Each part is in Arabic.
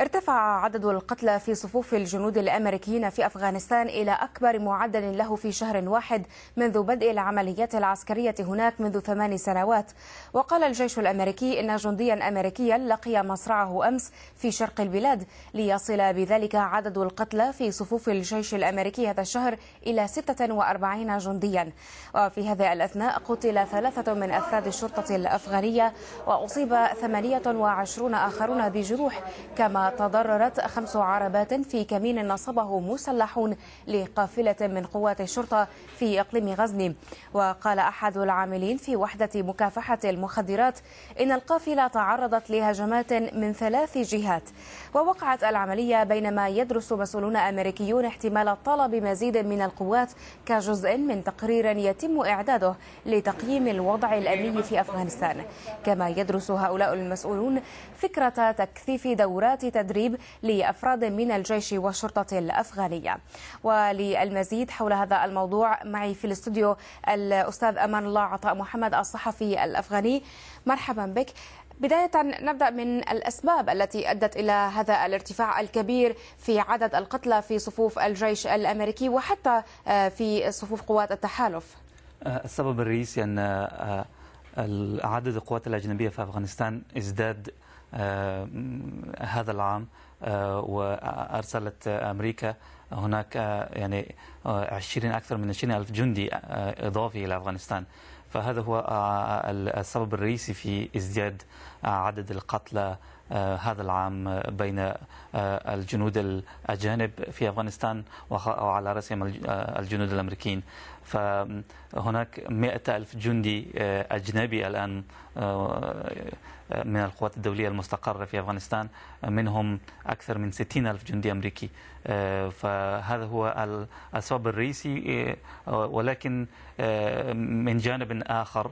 ارتفع عدد القتلى في صفوف الجنود الأمريكيين في أفغانستان إلى أكبر معدل له في شهر واحد منذ بدء العمليات العسكرية هناك منذ ثمان سنوات وقال الجيش الأمريكي إن جنديا أمريكيا لقي مصرعه أمس في شرق البلاد ليصل بذلك عدد القتلى في صفوف الجيش الأمريكي هذا الشهر إلى 46 جنديا وفي هذا الأثناء قتل ثلاثة من أفراد الشرطة الأفغانية وأصيب 28 آخرون بجروح كما تضررت خمس عربات في كمين نصبه مسلحون لقافلة من قوات الشرطة في إقليم غزني وقال أحد العاملين في وحدة مكافحة المخدرات إن القافلة تعرضت لهجمات من ثلاث جهات ووقعت العملية بينما يدرس مسؤولون أمريكيون احتمال طلب مزيد من القوات كجزء من تقرير يتم إعداده لتقييم الوضع الأمني في أفغانستان كما يدرس هؤلاء المسؤولون فكرة تكثيف دورات التدريب لأفراد من الجيش والشرطة الأفغانية وللمزيد حول هذا الموضوع معي في الاستوديو الأستاذ أمان الله عطاء محمد الصحفي الأفغاني مرحبا بك بداية نبدأ من الأسباب التي أدت إلى هذا الارتفاع الكبير في عدد القتلى في صفوف الجيش الأمريكي وحتى آه، في صفوف قوات التحالف آه، السبب الرئيسي أن آه، عدد القوات الأجنبية في أفغانستان ازداد آه، هذا العام آه، وأرسلت أمريكا هناك آه، يعني 20 أكثر من 20 ألف جندي إضافي إلى أفغانستان فهذا هو السبب الرئيسي في ازدياد عدد القتلى آه، هذا العام بين آه، الجنود الأجانب في أفغانستان وعلى رأسهم آه، الجنود الأمريكيين فهناك مئة ألف جندي أجنبي الآن من القوات الدولية المستقرة في أفغانستان منهم أكثر من ستين ألف جندي أمريكي فهذا هو السبب الرئيسي ولكن من جانب آخر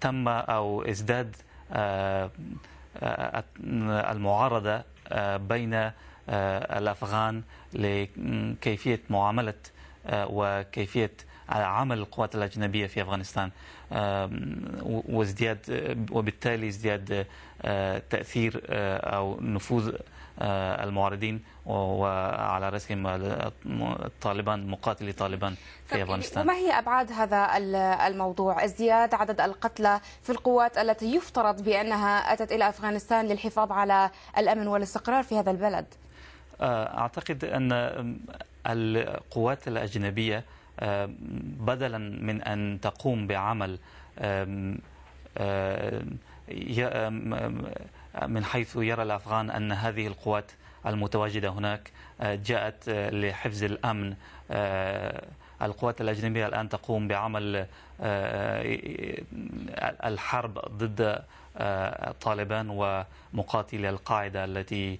تم أو ازداد آه، آه، آه، المعارضة بين الأفغان لكيفية معاملة وكيفية عمل القوات الأجنبية في أفغانستان وازدياد وبالتالي ازدياد تأثير أو نفوذ المعارضين وعلى رأسهم طالبان مقاتلي طالبان في يعني أفغانستان ما هي أبعاد هذا الموضوع ازدياد عدد القتلى في القوات التي يفترض بأنها أتت إلى أفغانستان للحفاظ على الأمن والاستقرار في هذا البلد آه، أعتقد أن القوات الأجنبية بدلا من أن تقوم بعمل من حيث يرى الأفغان أن هذه القوات المتواجدة هناك آه، جاءت آه، لحفظ الأمن آه، القوات الأجنبية الآن تقوم بعمل آه، آه، الحرب ضد آه، طالبان ومقاتلي القاعدة التي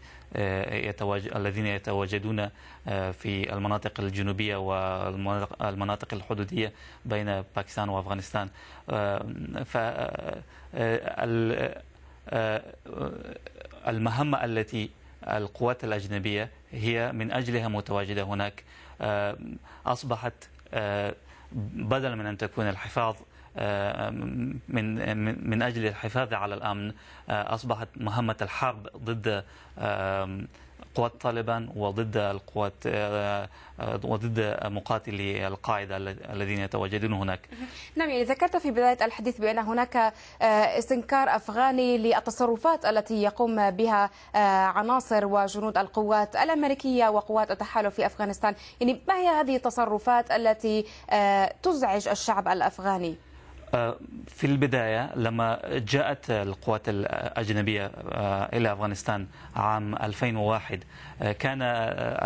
يتواجد الذين يتواجدون في المناطق الجنوبية والمناطق الحدودية بين باكستان وأفغانستان ف المهمة التي القوات الأجنبية هي من أجلها متواجدة هناك آه، أصبحت آه، بدلا من أن تكون الحفاظ آه، من من اجل الحفاظ على الامن اصبحت مهمه الحرب ضد قوات طالبان وضد القوات آه، آه، وضد مقاتلي القاعدة الذين يتواجدون هناك نعم يعني ذكرت في بداية الحديث بأن هناك آه، استنكار أفغاني للتصرفات التي يقوم بها عناصر وجنود القوات الأمريكية وقوات التحالف في أفغانستان يعني ما هي هذه التصرفات التي تزعج الشعب الأفغاني؟ آه، في البداية لما جاءت القوات الأجنبية آه، إلى أفغانستان عام 2001 آه، كان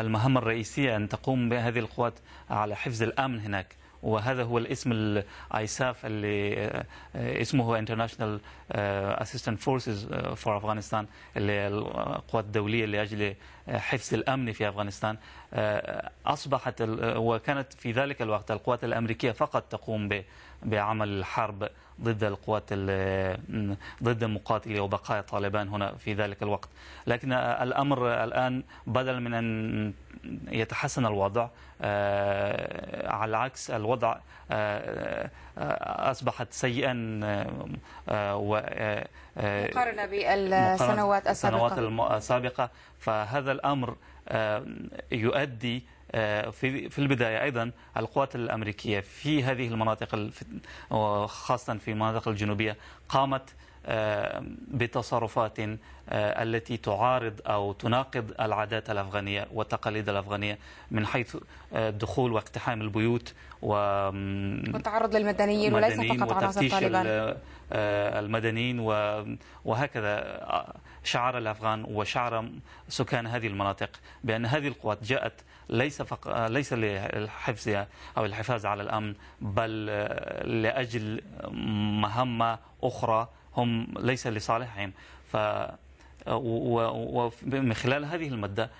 المهمة الرئيسية أن تقوم بهذه القوات على حفظ الأمن هناك وهذا هو الاسم الايساف اللي اسمه انترناشونال اسيستنت فورسز فور افغانستان اللي القوات الدوليه لاجل حفظ الامن في افغانستان اصبحت وكانت في ذلك الوقت القوات الامريكيه فقط تقوم ب بعمل الحرب ضد القوات ضد مقاتلي وبقايا طالبان هنا في ذلك الوقت لكن الأمر الآن بدلا من أن يتحسن الوضع على العكس الوضع أصبحت سيئا مقارنة بالسنوات السابقة السنوات السابقة فهذا الأمر يؤدي آه، في في البدايه ايضا القوات الامريكيه في هذه المناطق وخاصة في المناطق الجنوبيه قامت بتصرفات آه، التي تعارض أو تناقض العادات الأفغانية والتقاليد الأفغانية من حيث آه، الدخول واقتحام البيوت و وتعرض للمدنيين وليس فقط عناصر طالبان آه، المدنيين وهكذا شعر الأفغان وشعر سكان هذه المناطق بأن هذه القوات جاءت ليس فق... ليس لحفظها أو الحفاظ على الأمن بل لأجل مهمة أخرى هم ليس لصالحهم ف ومن خلال هذه المادة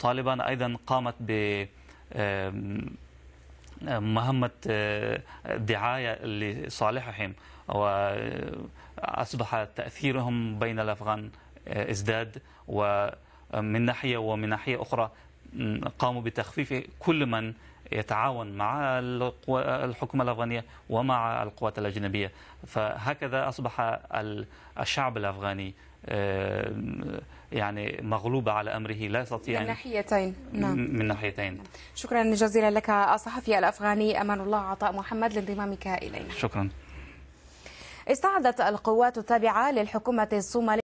طالبان أيضا قامت ب مهمة دعاية لصالحهم وأصبح تأثيرهم بين الأفغان آه، ازداد ومن ناحية ومن ناحية أخرى قاموا بتخفيف كل من يتعاون مع الحكومة الأفغانية ومع القوات الأجنبية فهكذا أصبح الشعب الأفغاني آه، يعني مغلوب على امره لا يستطيع من ناحيتين نعم من ناحيتين شكرا جزيلا لك الصحفي الافغاني امان الله عطاء محمد لانضمامك الينا شكرا استعدت القوات التابعه للحكومه الصوماليه